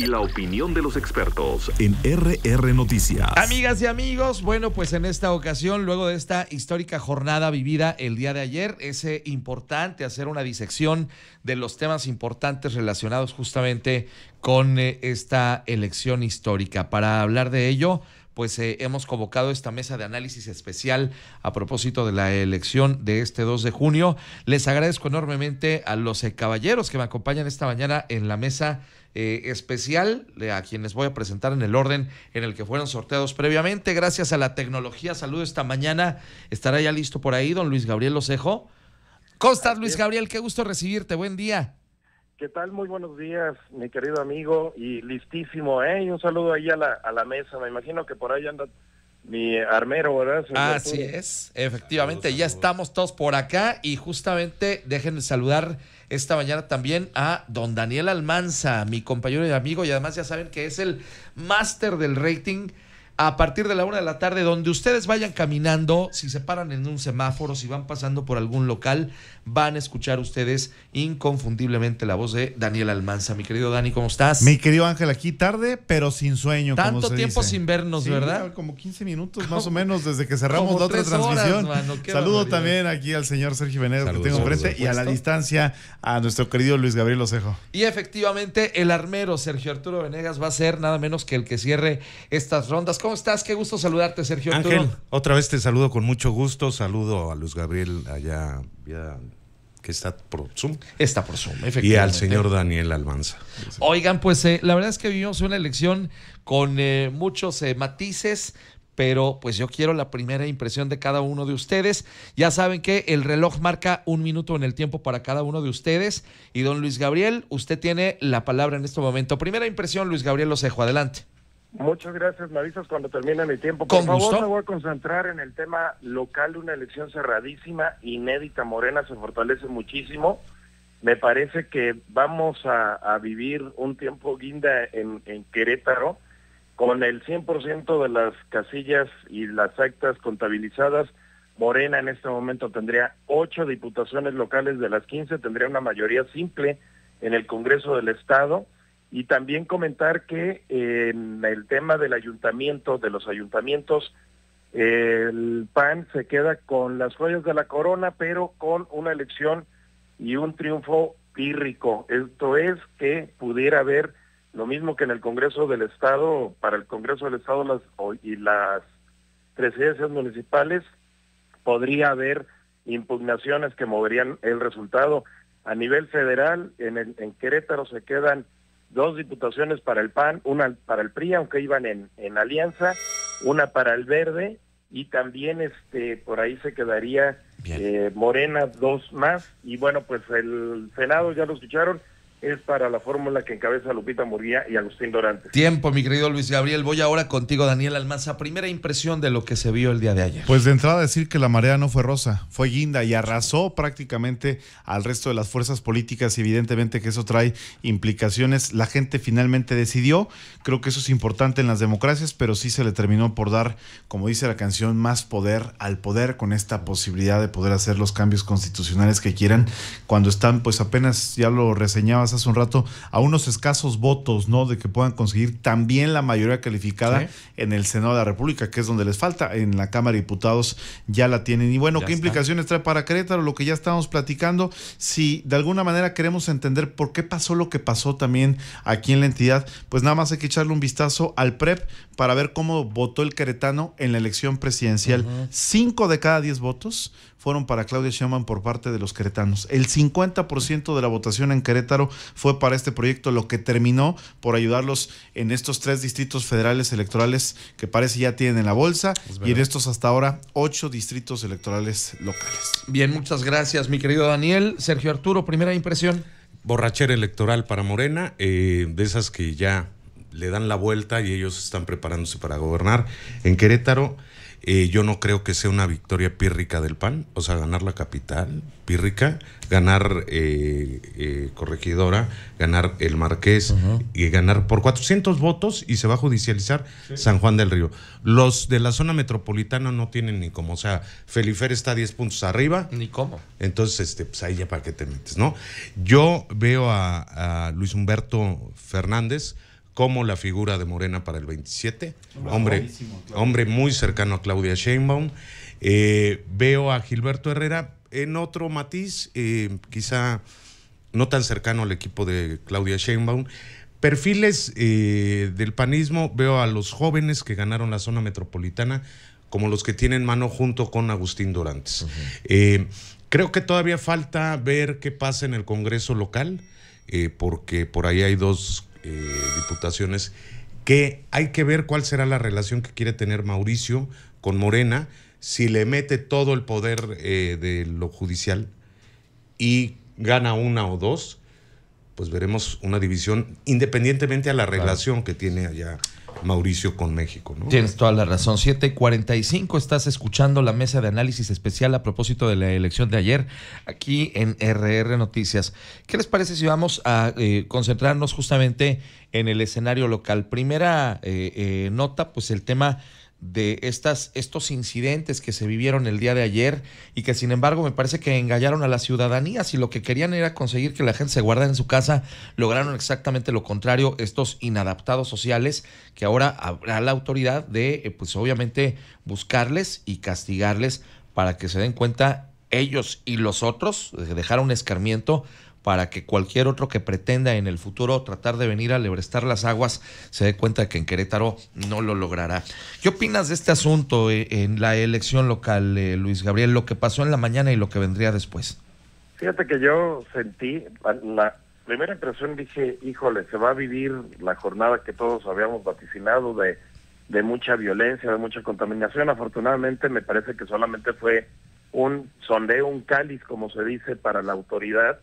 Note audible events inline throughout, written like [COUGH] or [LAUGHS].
y la opinión de los expertos en RR Noticias. Amigas y amigos, bueno, pues en esta ocasión, luego de esta histórica jornada vivida el día de ayer, es eh, importante hacer una disección de los temas importantes relacionados justamente con eh, esta elección histórica. Para hablar de ello, pues eh, hemos convocado esta mesa de análisis especial a propósito de la elección de este 2 de junio. Les agradezco enormemente a los eh, caballeros que me acompañan esta mañana en la mesa. Eh, especial a quienes voy a presentar en el orden en el que fueron sorteados previamente. Gracias a la tecnología, saludo esta mañana. Estará ya listo por ahí don Luis Gabriel Osejo. estás, Luis Gabriel, qué gusto recibirte. Buen día. ¿Qué tal? Muy buenos días, mi querido amigo, y listísimo, ¿eh? un saludo ahí a la, mesa. Me imagino que por ahí anda mi armero, ¿verdad? Así es, efectivamente, ya estamos todos por acá y justamente déjenme saludar esta mañana también a don Daniel Almanza, mi compañero y amigo, y además ya saben que es el máster del rating a partir de la una de la tarde, donde ustedes vayan caminando, si se paran en un semáforo, si van pasando por algún local, van a escuchar ustedes inconfundiblemente la voz de Daniel Almanza. Mi querido Dani, ¿cómo estás? Mi querido Ángel, aquí tarde, pero sin sueño. Tanto tiempo sin vernos, ¿verdad? Como 15 minutos más o menos desde que cerramos la otra transmisión. Saludo también aquí al señor Sergio Venegas que tengo frente, y a la distancia a nuestro querido Luis Gabriel Osejo. Y efectivamente, el armero Sergio Arturo Venegas va a ser nada menos que el que cierre estas rondas. ¿Cómo estás? Qué gusto saludarte, Sergio. Ángel, otra vez te saludo con mucho gusto. Saludo a Luis Gabriel allá, que está por Zoom. Está por Zoom, efectivamente. Y al señor Daniel Almanza. Oigan, pues eh, la verdad es que vivimos una elección con eh, muchos eh, matices, pero pues yo quiero la primera impresión de cada uno de ustedes. Ya saben que el reloj marca un minuto en el tiempo para cada uno de ustedes. Y don Luis Gabriel, usted tiene la palabra en este momento. Primera impresión, Luis Gabriel Osejo, adelante. Muchas gracias, me cuando termine mi tiempo. Por favor, me voy a concentrar en el tema local de una elección cerradísima, inédita. Morena se fortalece muchísimo. Me parece que vamos a, vivir un tiempo guinda en, Querétaro con el 100% de las casillas y las actas contabilizadas. Morena en este momento tendría ocho diputaciones locales de las 15, tendría una mayoría simple en el Congreso del Estado y también comentar que en el tema del ayuntamiento, de los ayuntamientos, el PAN se queda con las joyas de la corona, pero con una elección y un triunfo pírrico. Esto es que pudiera haber lo mismo que en el Congreso del Estado, para el Congreso del Estado las, y las presidencias municipales, podría haber impugnaciones que moverían el resultado. A nivel federal, en, el, en Querétaro se quedan dos diputaciones para el PAN, una para el PRI, aunque iban en, alianza, una para el Verde y también este por ahí se quedaría eh, Morena dos más y bueno pues el Senado ya lo escucharon es para la fórmula que encabeza Lupita Murguía y Agustín Dorantes. Tiempo, mi querido Luis Gabriel. Voy ahora contigo, Daniel Almanza. Primera impresión de lo que se vio el día de ayer. Pues de entrada decir que la marea no fue rosa, fue guinda y arrasó prácticamente al resto de las fuerzas políticas evidentemente que eso trae implicaciones. La gente finalmente decidió, creo que eso es importante en las democracias, pero sí se le terminó por dar, como dice la canción, más poder al poder con esta posibilidad de poder hacer los cambios constitucionales que quieran cuando están pues apenas, ya lo reseñabas, hace un rato, a unos escasos votos, ¿no? De que puedan conseguir también la mayoría calificada en el Senado de la República, que es donde les falta. En la Cámara de Diputados ya la tienen. Y bueno, ¿qué implicaciones trae para Querétaro? Lo que ya estábamos platicando, si de alguna manera queremos entender por qué pasó lo que pasó también aquí en la entidad, pues nada más hay que echarle un vistazo al PREP para ver cómo votó el queretano en la elección presidencial. Cinco de cada diez votos fueron para Claudia Sheinbaum por parte de los queretanos. El 50% de la votación en Querétaro fue para este proyecto, lo que terminó por ayudarlos en estos tres distritos federales electorales que parece ya tienen en la bolsa y en estos hasta ahora ocho distritos electorales locales. Bien, muchas gracias, mi querido Daniel. Sergio Arturo, primera impresión. Borrachera electoral para Morena, eh, de esas que ya le dan la vuelta y ellos están preparándose para gobernar. En Querétaro, eh, yo no creo que sea una victoria pírrica del PAN, o sea, ganar la capital, pírrica, ganar eh, eh, corregidora, ganar el Marqués y ganar por 400 votos y se va a judicializar San Juan del Río. Los de la zona metropolitana no tienen ni cómo, o sea, Felifer está 10 puntos arriba. Ni cómo. Entonces, este, pues ahí ya para qué te metes, ¿no? Yo veo a Luis Humberto Fernández como la figura de Morena para el 27, hombre, hombre muy cercano a Claudia Sheinbaum. Eh, veo a Gilberto Herrera en otro matiz, eh, quizá no tan cercano al equipo de Claudia Sheinbaum. Perfiles eh, del panismo, veo a los jóvenes que ganaron la zona metropolitana como los que tienen mano junto con Agustín Durantes. creo que todavía falta ver qué pasa en el Congreso local, porque por ahí hay dos que hay que ver cuál será la relación que quiere tener Mauricio con Morena, si le mete todo el poder eh, de lo judicial y gana una o dos, pues veremos una división independientemente a la relación que tiene allá Mauricio con México. ¿no? Tienes toda la razón. 7:45 estás escuchando la mesa de análisis especial a propósito de la elección de ayer aquí en RR Noticias. ¿Qué les parece si vamos a eh, concentrarnos justamente en el escenario local? Primera eh, eh, nota, pues el tema de estas, estos incidentes que se vivieron el día de ayer y que sin embargo me parece que engañaron a la ciudadanía. Si lo que querían era conseguir que la gente se guardara en su casa, lograron exactamente lo contrario estos inadaptados sociales que ahora habrá la autoridad de, eh, pues obviamente, buscarles y castigarles para que se den cuenta ellos y los otros, eh, dejar un escarmiento para que cualquier otro que pretenda en el futuro tratar de venir a lebrestar las aguas se dé cuenta de que en Querétaro no lo logrará. ¿Qué opinas de este asunto eh, en la elección local, eh, Luis Gabriel, lo que pasó en la mañana y lo que vendría después? Fíjate que yo sentí, la primera impresión dije, híjole, se va a vivir la jornada que todos habíamos vaticinado de, de mucha violencia, de mucha contaminación. Afortunadamente me parece que solamente fue un sondeo, un cáliz, como se dice, para la autoridad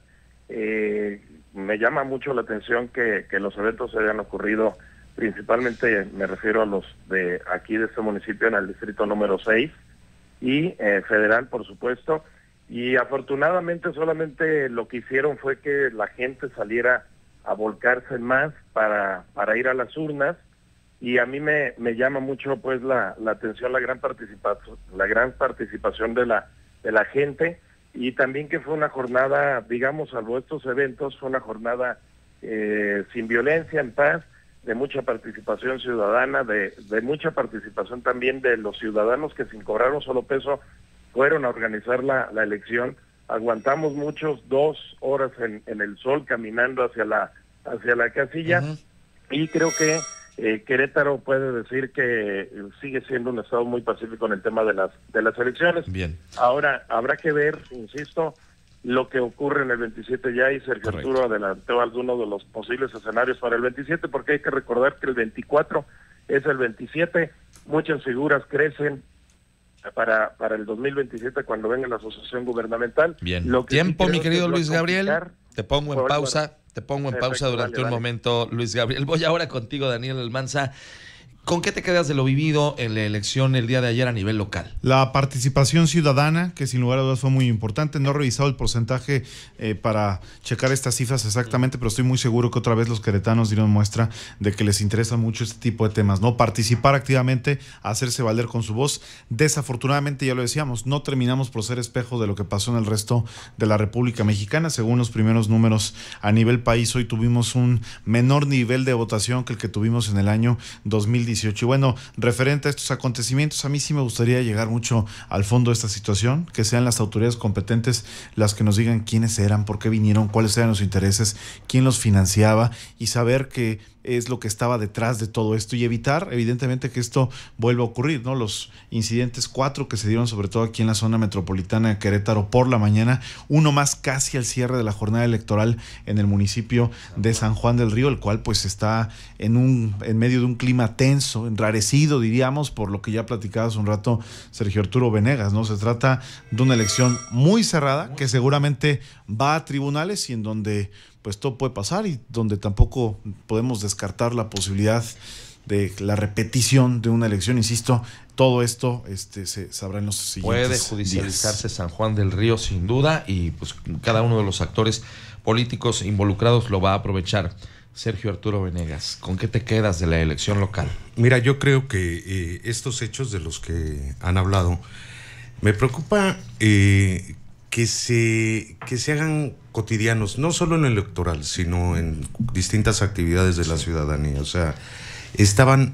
me llama mucho la atención que, los eventos se hayan ocurrido, principalmente me refiero a los de aquí de este municipio en el distrito número 6 y eh, federal, por supuesto. Y afortunadamente solamente lo que hicieron fue que la gente saliera a volcarse más para, para ir a las urnas y a mí me, me llama mucho pues la, la atención la gran participación la gran participación de la de la gente y también que fue una jornada, digamos, salvo estos eventos, fue una jornada eh, sin violencia, en paz, de mucha participación ciudadana, de, de, mucha participación también de los ciudadanos que sin cobrar un solo peso fueron a organizar la, elección. Aguantamos muchos dos horas en, el sol caminando hacia la, hacia la casilla y creo que eh, Querétaro puede decir que eh, sigue siendo un estado muy pacífico en el tema de las de las elecciones. Bien. Ahora habrá que ver, insisto, lo que ocurre en el 27 ya y Sergio Arturo adelantó algunos de los posibles escenarios para el 27 porque hay que recordar que el 24 es el 27, muchas figuras crecen para para el 2027 cuando venga la asociación gubernamental. Bien. Tiempo, mi querido Luis Gabriel. Te pongo en pausa. Te pongo en pausa durante un momento, Luis Gabriel. Voy ahora contigo, Daniel Almanza. ¿Con qué te quedas de lo vivido en la elección el día de ayer a nivel local? La participación ciudadana, que sin lugar a dudas fue muy importante. No he revisado el porcentaje eh, para checar estas cifras exactamente, pero estoy muy seguro que otra vez los queretanos dieron muestra de que les interesa mucho este tipo de temas, ¿no? Participar activamente, hacerse valer con su voz. Desafortunadamente, ya lo decíamos, no terminamos por ser espejo de lo que pasó en el resto de la República Mexicana. Según los primeros números a nivel país, hoy tuvimos un menor nivel de votación que el que tuvimos en el año 2017 y bueno, referente a estos acontecimientos, a mí sí me gustaría llegar mucho al fondo de esta situación, que sean las autoridades competentes las que nos digan quiénes eran, por qué vinieron, cuáles eran los intereses, quién los financiaba y saber que es lo que estaba detrás de todo esto y evitar, evidentemente, que esto vuelva a ocurrir, ¿no? Los incidentes cuatro que se dieron, sobre todo aquí en la zona metropolitana de Querétaro por la mañana, uno más casi al cierre de la jornada electoral en el municipio de San Juan del Río, el cual pues está en un, en medio de un clima tenso, enrarecido, diríamos, por lo que ya hace un rato, Sergio Arturo Venegas, ¿no? Se trata de una elección muy cerrada, que seguramente va a tribunales y en donde pues todo puede pasar y donde tampoco podemos descartar la posibilidad de la repetición de una elección, insisto, todo esto este, se sabrá en los siguientes Puede judicializarse San Juan del Río sin duda y pues cada uno de los actores políticos involucrados lo va a aprovechar. Sergio Arturo Venegas, ¿con qué te quedas de la elección local? Mira, yo creo que eh, estos hechos de los que han hablado, me preocupa eh, que, se, que se hagan cotidianos, no solo en el electoral, sino en distintas actividades de la ciudadanía. O sea, estaban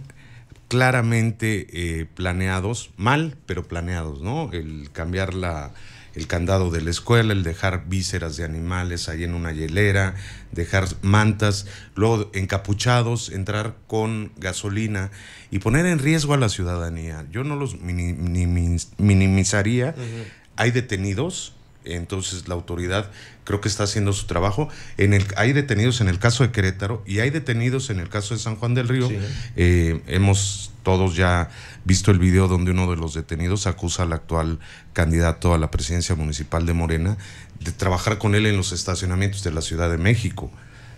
claramente eh, planeados, mal, pero planeados, ¿no? El cambiar la, el candado de la escuela, el dejar vísceras de animales ahí en una hielera, dejar mantas, luego encapuchados, entrar con gasolina y poner en riesgo a la ciudadanía. Yo no los minimizaría. Hay detenidos, entonces la autoridad creo que está haciendo su trabajo. En el, hay detenidos en el caso de Querétaro y hay detenidos en el caso de San Juan del Río. Eh, hemos todos ya visto el video donde uno de los detenidos acusa al actual candidato a la presidencia municipal de Morena de trabajar con él en los estacionamientos de la Ciudad de México.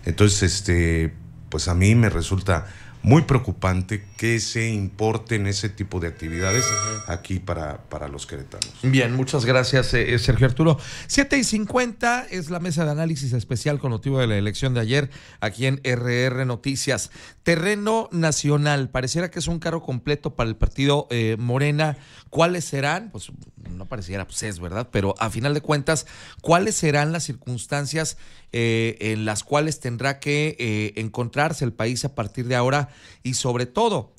Entonces, este, pues a mí me resulta muy preocupante que se importen ese tipo de actividades aquí para, para los queretanos. Bien, muchas gracias, eh, eh, Sergio Arturo. 7 y 50 es la mesa de análisis especial con motivo de la elección de ayer aquí en RR Noticias. Terreno nacional, pareciera que es un carro completo para el partido eh, Morena. ¿Cuáles serán? Pues no pareciera, pues es verdad, pero a final de cuentas, ¿cuáles serán las circunstancias en las cuales tendrá que encontrarse el país a partir de ahora? y sobre todo,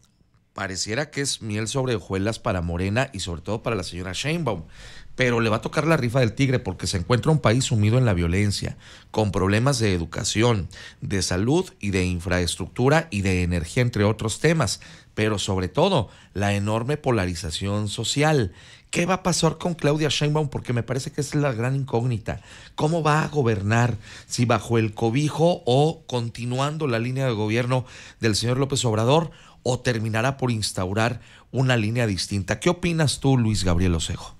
pareciera que es miel sobre hojuelas para Morena y sobre todo para la señora Sheinbaum. Pero le va a tocar la rifa del tigre porque se encuentra un país sumido en la violencia, con problemas de educación, de salud y de infraestructura y de energía, entre otros temas. Pero sobre todo, la enorme polarización social ¿Qué va a pasar con Claudia Sheinbaum? Porque me parece que es la gran incógnita. ¿Cómo va a gobernar? Si bajo el cobijo o continuando la línea de gobierno del señor López Obrador o terminará por instaurar una línea distinta. ¿Qué opinas tú, Luis Gabriel Osejo?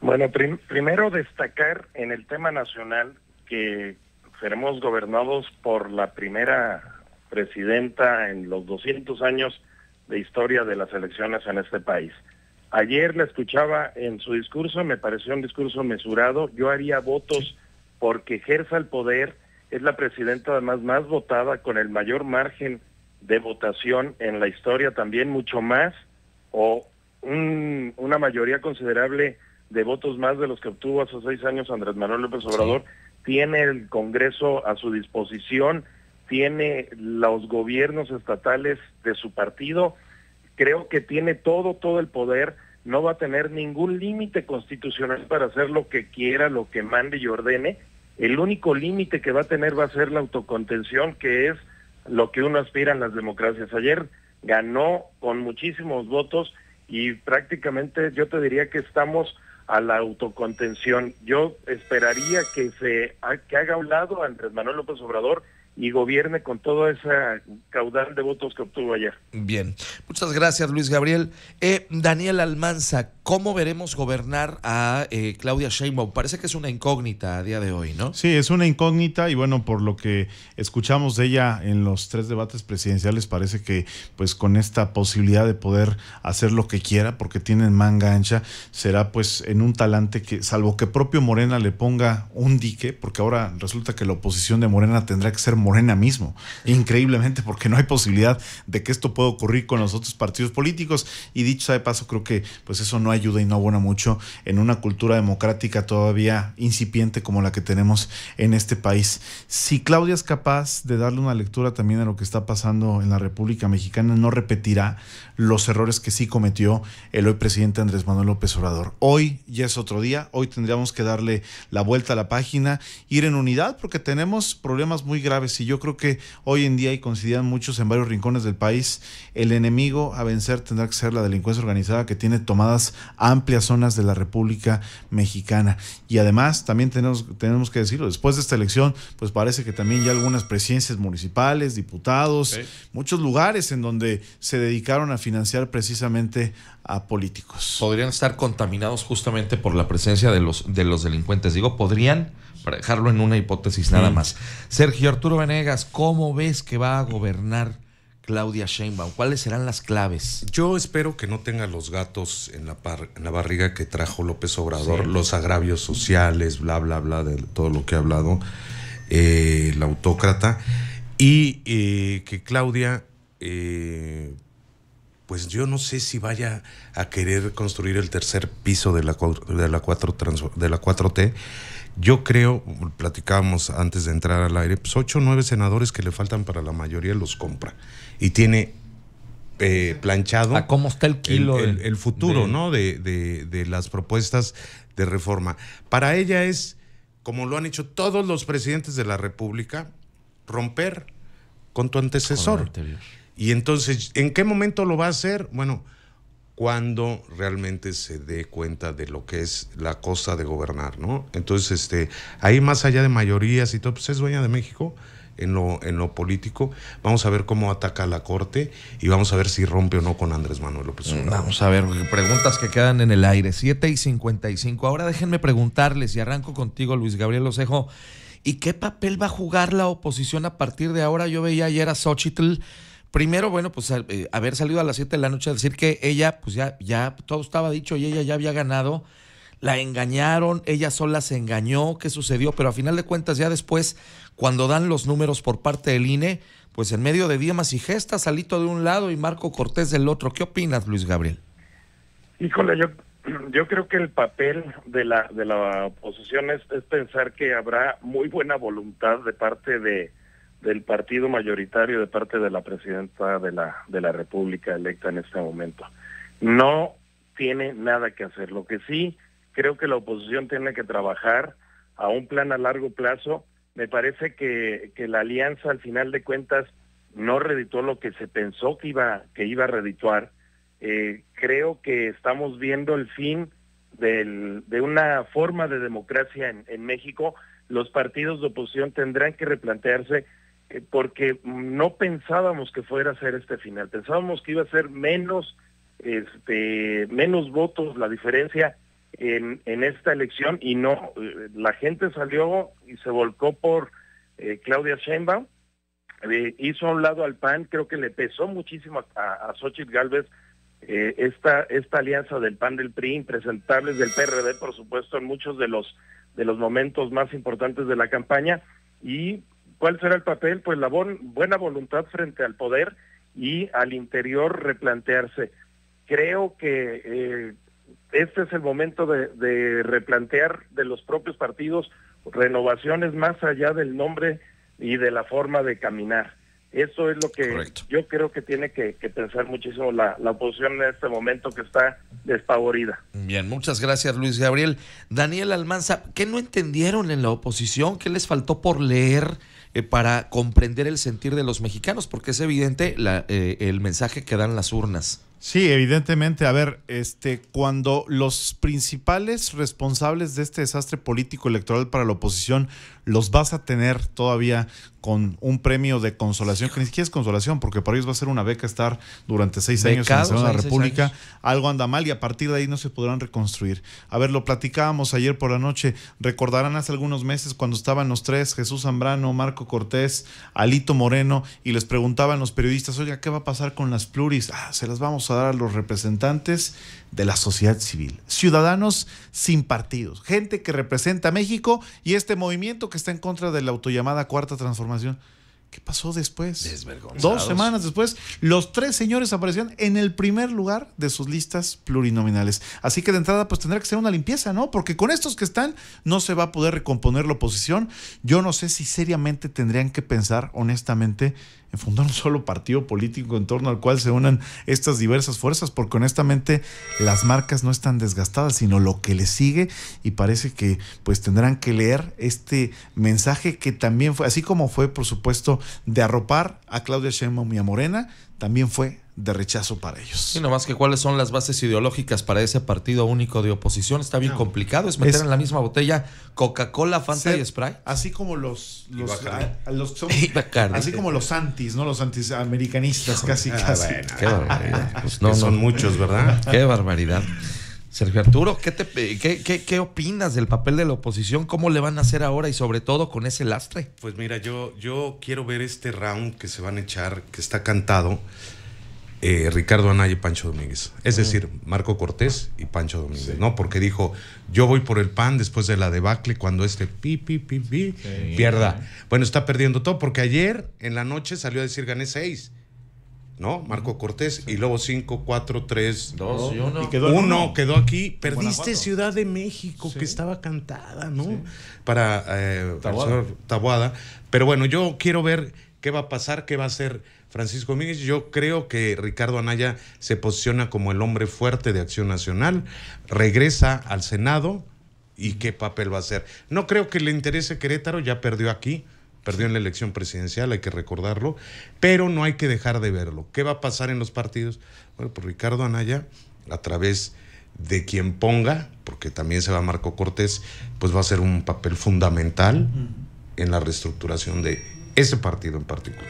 Bueno, primero destacar en el tema nacional que seremos gobernados por la primera presidenta en los 200 años de historia de las elecciones en este país. Ayer la escuchaba en su discurso, me pareció un discurso mesurado. Yo haría votos porque ejerza el poder. Es la presidenta además más votada con el mayor margen de votación en la historia también, mucho más, o una mayoría considerable de votos más de los que obtuvo hace seis años Andrés Manuel López Obrador. Tiene el Congreso a su disposición, tiene los gobiernos estatales de su partido creo que tiene todo, todo el poder, no va a tener ningún límite constitucional para hacer lo que quiera, lo que mande y ordene. El único límite que va a tener va a ser la autocontención, que es lo que uno aspira en las democracias. Ayer ganó con muchísimos votos y prácticamente yo te diría que estamos a la autocontención. Yo esperaría que se que haga un lado Andrés Manuel López Obrador y gobierne con todo ese caudal de votos que obtuvo ayer. Bien, muchas gracias Luis Gabriel. Eh, Daniel Almanza, ¿cómo veremos gobernar a eh, Claudia Sheinbaum? Parece que es una incógnita a día de hoy, ¿no? Sí, es una incógnita y bueno, por lo que escuchamos de ella en los tres debates presidenciales, parece que pues con esta posibilidad de poder hacer lo que quiera, porque tienen manga ancha, será pues en un talante que, salvo que propio Morena le ponga un dique, porque ahora resulta que la oposición de Morena tendrá que ser Morena Morena mismo, increíblemente, porque no hay posibilidad de que esto pueda ocurrir con los otros partidos políticos. Y dicho sea de paso, creo que pues eso no ayuda y no abona mucho en una cultura democrática todavía incipiente como la que tenemos en este país. Si Claudia es capaz de darle una lectura también a lo que está pasando en la República Mexicana, no repetirá los errores que sí cometió el hoy presidente Andrés Manuel López Obrador. Hoy ya es otro día, hoy tendríamos que darle la vuelta a la página, ir en unidad, porque tenemos problemas muy graves y yo creo que hoy en día y coincidían muchos en varios rincones del país, el enemigo a vencer tendrá que ser la delincuencia organizada que tiene tomadas amplias zonas de la República Mexicana. Y además también tenemos, tenemos que decirlo, después de esta elección, pues parece que también ya algunas presidencias municipales, diputados, muchos lugares en donde se dedicaron a financiar precisamente a políticos. Podrían estar contaminados justamente por la presencia de los, de los delincuentes. Digo, podrían, para dejarlo en una hipótesis nada mm. más. Sergio Arturo Venegas, ¿cómo ves que va a gobernar Claudia Sheinbaum? ¿Cuáles serán las claves? Yo espero que no tenga los gatos en la, barriga que trajo López Obrador, los agravios sociales, bla, bla, bla, de todo lo que ha hablado eh, el autócrata. Y eh, que Claudia... Eh, pues yo no sé si vaya a querer construir el tercer piso de la, de la, 4, de la 4T. Yo creo, platicábamos antes de entrar al aire, pues 8 o nueve senadores que le faltan para la mayoría los compra. Y tiene eh, planchado. ¿A cómo está el kilo? El, futuro, de... ¿no? De, de, las propuestas de reforma. Para ella es, como lo han hecho todos los presidentes de la República, romper con tu antecesor. Y entonces, ¿en qué momento lo va a hacer? Bueno, cuando realmente se dé cuenta de lo que es la cosa de gobernar, ¿no? Entonces, este, ahí más allá de mayorías y todo, pues es dueña de México en lo, en lo político. Vamos a ver cómo ataca la Corte y vamos a ver si rompe o no con Andrés Manuel López mm, Vamos a ver, preguntas que quedan en el aire. 7 y 55. Ahora déjenme preguntarles, y arranco contigo, Luis Gabriel Osejo, ¿y qué papel va a jugar la oposición a partir de ahora? Yo veía ayer a Xochitl Primero, bueno, pues eh, haber salido a las 7 de la noche a decir que ella, pues ya, ya todo estaba dicho y ella ya había ganado. La engañaron, ella sola se engañó, ¿qué sucedió? Pero a final de cuentas, ya después, cuando dan los números por parte del INE, pues en medio de Dimas y Gesta, Salito de un lado y Marco Cortés del otro. ¿Qué opinas, Luis Gabriel? Híjole, yo, yo creo que el papel de la, de la oposición es pensar que habrá muy buena voluntad de parte de, del partido mayoritario de parte de la presidenta de la, de la República electa en este momento. No tiene nada que hacer. Lo que sí creo que la oposición tiene que trabajar a un plan a largo plazo. Me parece que, que la alianza al final de cuentas no reditó lo que se pensó que iba, que iba a redituar. Eh, creo que estamos viendo el fin del, de una forma de democracia en México. Los partidos de oposición tendrán que replantearse eh, porque no pensábamos que fuera a ser este final, pensábamos que iba a ser menos, este, menos votos la diferencia en, esta elección y no, eh, la gente salió y se volcó por eh, Claudia Sheinbaum, hizo a un lado al PAN, creo que le pesó muchísimo a, a Xochitl Galvez esta, esta alianza del PAN del PRI, impresentables del PRD, por supuesto, en muchos de los, de los momentos más importantes de la campaña y ¿Cuál será el papel? Pues la buena voluntad frente al poder y al interior replantearse. Creo que eh, este es el momento de, replantear de los propios partidos renovaciones más allá del nombre y de la forma de caminar. Eso es lo que yo creo que tiene que, pensar muchísimo la, la, oposición en este momento que está despavorida. Bien, muchas gracias Luis Gabriel. Daniel Almanza, ¿qué no entendieron en la oposición? ¿Qué les faltó por leer? Eh, para comprender el sentir de los mexicanos, porque es evidente eh, el mensaje que dan las urnas. Sí, evidentemente. A ver, este, cuando los principales responsables de este desastre político electoral para la oposición los vas a tener todavía con un premio de consolación, que ni siquiera es consolación, porque para ellos va a ser una beca estar durante seis años en la República. Algo anda mal y a partir de ahí no se podrán reconstruir. A ver, lo platicábamos ayer por la noche. Recordarán hace algunos meses cuando estaban los tres, Jesús Zambrano, Marco Cortés, Alito Moreno, y les preguntaban los periodistas, oiga, ¿qué va a pasar con las pluris? Ah, se las vamos a dar a los representantes de la sociedad civil, ciudadanos sin partidos, gente que representa a México y este movimiento que está en contra de la autollamada Cuarta Transformación ¿Qué pasó después? Dos semanas después, los tres señores aparecían en el primer lugar de sus listas plurinominales. Así que de entrada, pues tendrá que ser una limpieza, ¿no? Porque con estos que están, no se va a poder recomponer la oposición. Yo no sé si seriamente tendrían que pensar, honestamente, en fundar un solo partido político en torno al cual se unan estas diversas fuerzas, porque honestamente las marcas no están desgastadas, sino lo que les sigue y parece que pues tendrán que leer este mensaje que también fue, así como fue por supuesto de arropar a Claudia Sheinbaum y a Morena, también fue de rechazo para ellos. Y más que cuáles son las bases ideológicas para ese partido único de oposición. Está bien complicado, es meter en la misma botella Coca-Cola, Fanta y Sprite. Así como los, los, ah, [LAUGHS] así como los antis, ¿no? Los antiamericanistas casi ah, casi. qué barbaridad. [LAUGHS] no, son muchos, ¿verdad? Qué barbaridad. Sergio Arturo, ¿qué, te, eh, qué, qué, opinas del papel de la oposición? ¿Cómo le van a hacer ahora y sobre todo con ese lastre? Pues mira, yo, yo quiero ver este round que se van a echar, que está cantado, eh, Ricardo Anaya y Pancho Domínguez. Es decir, Marco Cortés y Pancho Domínguez, ¿no? Porque dijo, yo voy por el pan después de la debacle cuando este pi, pi, pi, pi pierda. Bueno, está perdiendo todo porque ayer en la noche salió a decir gané seis ¿no? Marco Cortés, y luego 5, 4, 3, 2, 1. Quedó aquí. Perdiste Ciudad de México, que estaba cantada, ¿no? Para eh, Tabuada. Tabuada. Pero bueno, yo quiero ver qué va a pasar, qué va a hacer Francisco Mínez. Yo creo que Ricardo Anaya se posiciona como el hombre fuerte de Acción Nacional, regresa al Senado y qué papel va a hacer. No creo que le interese Querétaro, ya perdió aquí perdió en la elección presidencial, hay que recordarlo, pero no hay que dejar de verlo. ¿Qué va a pasar en los partidos? Bueno, pues Ricardo Anaya, a través de quien ponga, porque también se va Marco Cortés, pues va a ser un papel fundamental en la reestructuración de ese partido en particular.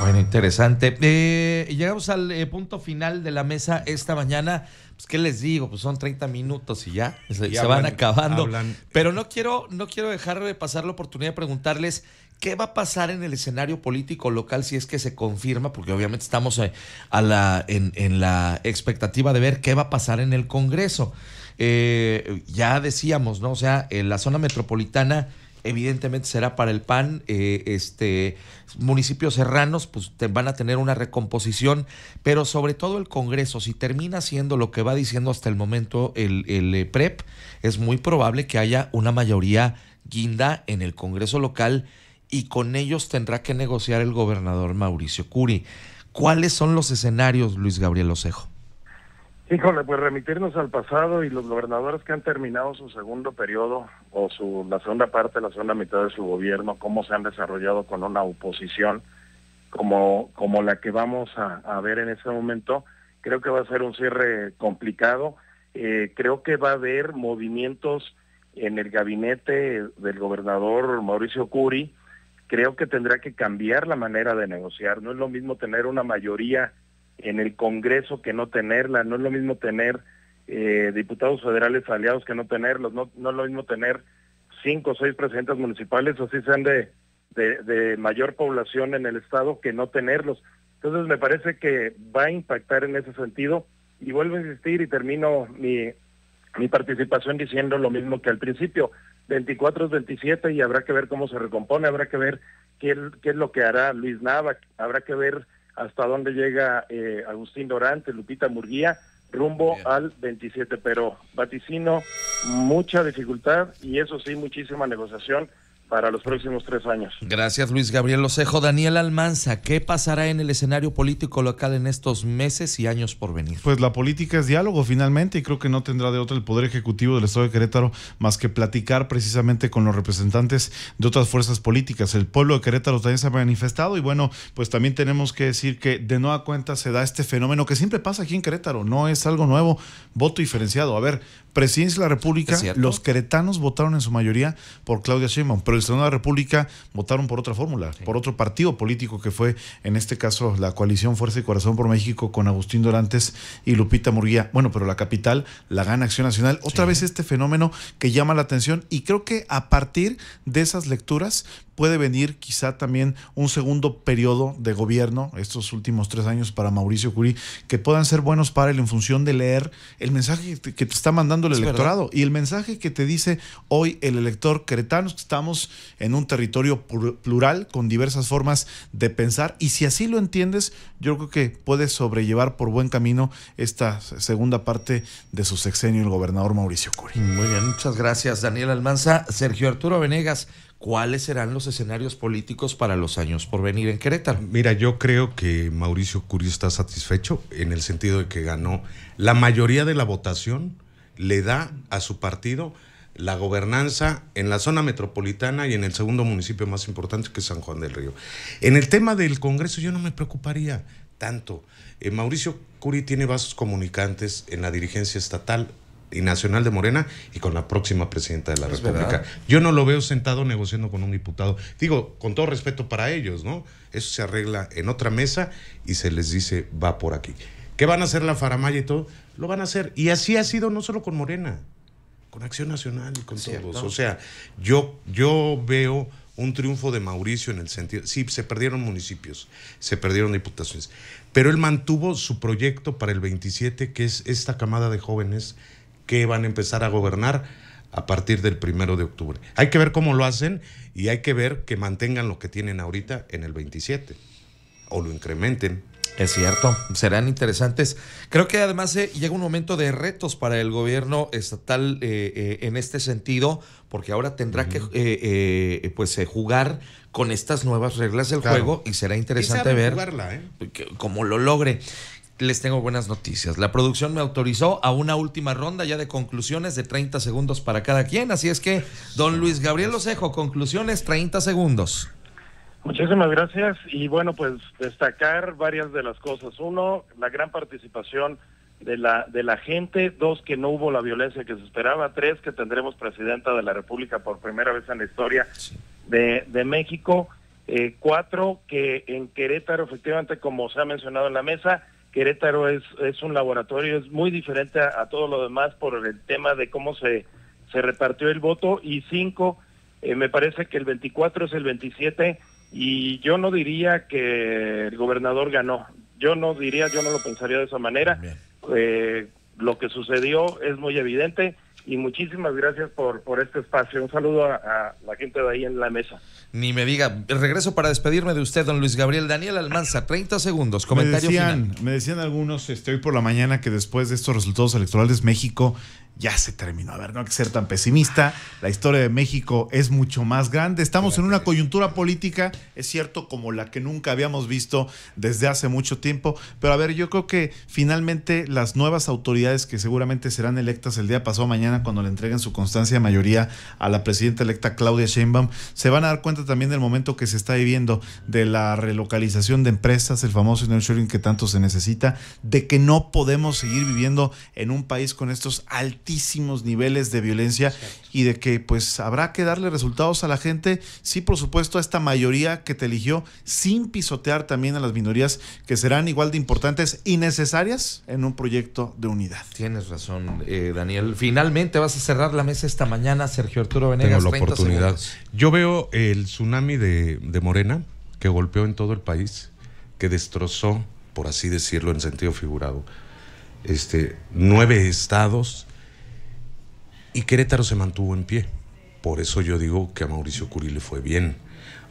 Bueno, interesante. Eh, llegamos al eh, punto final de la mesa esta mañana. Pues, ¿Qué les digo? Pues son 30 minutos y ya, se, van acabando. Pero no quiero, no quiero dejar de pasar la oportunidad de preguntarles ¿Qué va a pasar en el escenario político local si es que se confirma? Porque obviamente estamos eh, a la, en, la expectativa de ver qué va a pasar en el Congreso. Eh, ya decíamos, ¿no? O sea, en la zona metropolitana evidentemente será para el PAN. Eh, este, municipios serranos, pues van a tener una recomposición, pero sobre todo el Congreso, si termina siendo lo que va diciendo hasta el momento el, PREP, es muy probable que haya una mayoría guinda en el Congreso local y con ellos tendrá que negociar el gobernador Mauricio Curi. ¿Cuáles son los escenarios, Luis Gabriel Osejo? Híjole, pues remitirnos al pasado y los gobernadores que han terminado su segundo periodo o su, la segunda parte, la segunda mitad de su gobierno, cómo se han desarrollado con una oposición como, como la que vamos a, ver en este momento, creo que va a ser un cierre complicado. Eh, creo que va a haber movimientos en el gabinete del gobernador Mauricio Curi, creo que tendrá que cambiar la manera de negociar. No es lo mismo tener una mayoría en el Congreso que no tenerla, no es lo mismo tener eh, diputados federales aliados que no tenerlos, no, es lo mismo tener cinco o seis presidentes municipales, así sean de, de, de mayor población en el Estado, que no tenerlos. Entonces me parece que va a impactar en ese sentido y vuelvo a insistir y termino mi, mi participación diciendo lo mismo que al principio. 24 es 27 y habrá que ver cómo se recompone, habrá que ver qué, es lo que hará Luis Nava, habrá que ver hasta dónde llega eh, Agustín Dorante, Lupita Murguía, rumbo al 27, pero vaticino mucha dificultad y eso sí, muchísima negociación para los próximos tres años. Gracias Luis Gabriel Osejo. Daniel Almanza, ¿qué pasará en el escenario político local en estos meses y años por venir? Pues la política es diálogo finalmente y creo que no tendrá de otro el Poder Ejecutivo del Estado de Querétaro más que platicar precisamente con los representantes de otras fuerzas políticas. El pueblo de Querétaro también se ha manifestado y bueno, pues también tenemos que decir que de nueva cuenta se da este fenómeno que siempre pasa aquí en Querétaro, no es algo nuevo, voto diferenciado. A ver, Presidencia de la República, los queretanos votaron en su mayoría por Claudia Sheinbaum, pero el Senado de la República votaron por otra fórmula, por otro partido político que fue, en este caso, la coalición Fuerza y Corazón por México con Agustín Dorantes y Lupita Murguía. Bueno, pero la capital la gana Acción Nacional. Otra vez este fenómeno que llama la atención y creo que a partir de esas lecturas puede venir quizá también un segundo periodo de gobierno, estos últimos tres años para Mauricio Curí, que puedan ser buenos para él en función de leer el mensaje que te está mandando el electorado y el mensaje que te dice hoy el elector Cretano. que estamos en un territorio plural con diversas formas de pensar y si así lo entiendes, yo creo que puede sobrellevar por buen camino esta segunda parte de su sexenio el gobernador Mauricio Curí. Muy bien, muchas gracias Daniel Almanza, Sergio Arturo Venegas cuáles serán los escenarios políticos para los años por venir en Querétaro. Mira, yo creo que Mauricio Curio está satisfecho en el sentido de que ganó la mayoría de la votación, le da a su partido la gobernanza en la zona metropolitana y en el segundo municipio más importante que es San Juan del Río. En el tema del Congreso yo no me preocuparía tanto. Eh, Mauricio Curi tiene vasos comunicantes en la dirigencia estatal, y nacional de Morena y con la próxima presidenta de la República. Yo no lo veo sentado negociando con un diputado. Digo, con todo respeto para ellos, ¿no? Eso se arregla en otra mesa y se les dice, va por aquí. ¿Qué van a hacer la faramaya y todo? Lo van a hacer. Y así ha sido no solo con Morena, con Acción Nacional y con todos. O sea, yo, yo veo un triunfo de Mauricio en el sentido, sí, se perdieron municipios, se perdieron diputaciones, pero él mantuvo su proyecto para el 27, que es esta camada de jóvenes que van a empezar a gobernar a partir del primero de octubre. Hay que ver cómo lo hacen y hay que ver que mantengan lo que tienen ahorita en el 27 o lo incrementen. Es cierto, serán interesantes. Creo que además eh, llega un momento de retos para el gobierno estatal eh, eh, en este sentido, porque ahora tendrá que pues jugar con estas nuevas reglas del juego y será interesante ver cómo lo logre les tengo buenas noticias. La producción me autorizó a una última ronda ya de conclusiones de 30 segundos para cada quien. Así es que, don Luis Gabriel Osejo, conclusiones 30 segundos. Muchísimas gracias y bueno, pues destacar varias de las cosas. Uno, la gran participación de la, de la gente. Dos, que no hubo la violencia que se esperaba. Tres, que tendremos presidenta de la República por primera vez en la historia de, México. Eh, cuatro, que en Querétaro, efectivamente, como se ha mencionado en la mesa, Querétaro es, es un laboratorio, es muy diferente a, todo lo demás por el tema de cómo se, se repartió el voto. Y cinco, eh, me parece que el 24 es el 27 y yo no diría que el gobernador ganó. Yo no diría, yo no lo pensaría de esa manera. Eh, lo que sucedió es muy evidente y muchísimas gracias por, por este espacio. Un saludo a, la gente de ahí en la mesa. Ni me diga, regreso para despedirme de usted, don Luis Gabriel. Daniel Almanza, 30 segundos, comentario me decían, final. Me decían algunos este, hoy por la mañana que después de estos resultados electorales México ya se terminó. A ver, no hay que ser tan pesimista. La historia de México es mucho más grande. Estamos en una coyuntura política, es cierto, como la que nunca habíamos visto desde hace mucho tiempo. Pero a ver, yo creo que finalmente las nuevas autoridades que seguramente serán electas el día pasado mañana cuando le entreguen su constancia de mayoría a la presidenta electa Claudia Sheinbaum, se van a dar cuenta también del momento que se está viviendo de la relocalización de empresas, el famoso nearshoring que tanto se necesita, de que no podemos seguir viviendo en un país con estos altos niveles de violencia y de que pues habrá que darle resultados a la gente, sí por supuesto a esta mayoría que te eligió, sin pisotear también a las minorías que serán igual de importantes y necesarias en un proyecto de unidad. Tienes razón, eh, Daniel. Finalmente vas a cerrar la mesa esta mañana, Sergio Arturo Venegas. Tengo la oportunidad. Yo veo el tsunami de, Morena que golpeó en todo el país, que destrozó, por así decirlo en sentido figurado, este, nueve estados y Querétaro se mantuvo en pie. Por eso yo digo que a Mauricio Curi le fue bien.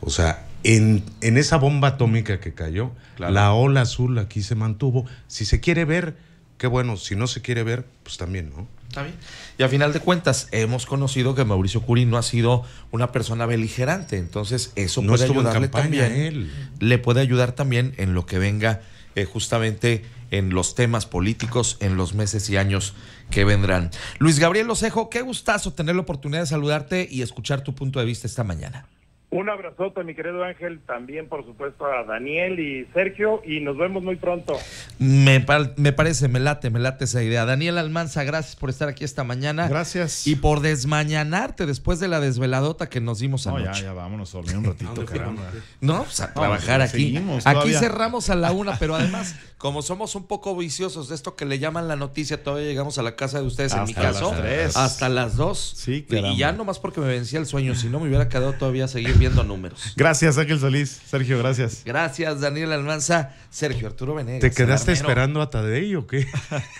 O sea, en, en esa bomba atómica que cayó, la ola azul aquí se mantuvo. Si se quiere ver, qué bueno. Si no se quiere ver, pues también, ¿no? Está bien. Y a final de cuentas, hemos conocido que Mauricio Curi no ha sido una persona beligerante. Entonces, eso puede ayudarle también. Él. Le puede ayudar también en lo que venga eh, justamente en los temas políticos en los meses y años que vendrán. Luis Gabriel Osejo, qué gustazo tener la oportunidad de saludarte y escuchar tu punto de vista esta mañana. Un abrazote, mi querido Ángel, también por supuesto a Daniel y Sergio, y nos vemos muy pronto. Me, parece, me late, me late esa idea. Daniel Almanza, gracias por estar aquí esta mañana. Gracias. Y por desmañanarte después de la desveladota que nos dimos anoche. No, ya, ya, vámonos, dormí un ratito, caramba. No, pues a trabajar aquí. aquí cerramos a la una, pero [LAUGHS] además, como somos un poco viciosos de esto que le llaman la noticia, todavía llegamos a la casa de ustedes, hasta en mi caso, las hasta las dos. Sí, claro. Y ya nomás porque me vencía el sueño, si no me hubiera quedado todavía a seguir viendo números. Gracias, Ángel Solís. Sergio, gracias. Gracias, Daniel Almanza. Sergio Arturo Venegas. ¿Te quedaste esperando a Tadei o qué?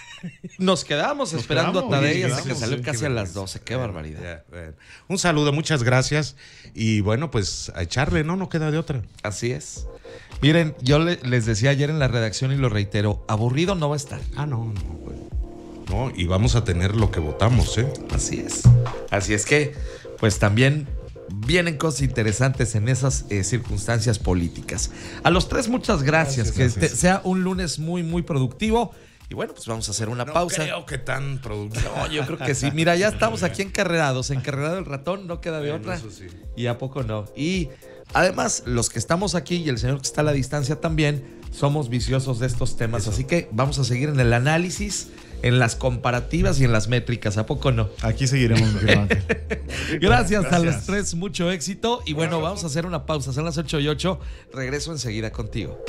[LAUGHS] Nos quedamos esperando a Tadei hasta que salió casi a las 12. Qué barbaridad. Un saludo, muchas gracias. Y bueno, pues a echarle, ¿no? No queda de otra. Así es. Miren, yo les decía ayer en la redacción y lo reitero, aburrido no va a estar. Ah, no, no, pues. No, y vamos a tener lo que votamos, ¿eh? Así es. Así es que, pues también vienen cosas interesantes en esas eh, circunstancias políticas. A los tres, muchas gracias. que sea un lunes muy, muy productivo. Y bueno, pues vamos a hacer una pausa. Creo que tan productivo. No, yo creo que sí. Mira, ya estamos aquí [LAUGHS] encarrerados. Encarrerado el ratón, no queda de otra. Y a poco no. Y además, los que estamos aquí y el señor que está a la distancia también, somos viciosos de estos temas. Así que vamos a seguir en el análisis en las comparativas y en las métricas, ¿a poco no? Aquí seguiremos. [LAUGHS] Gracias a los tres, mucho éxito. Y bueno, vamos a hacer una pausa, son las 8 y 8. Regreso enseguida contigo.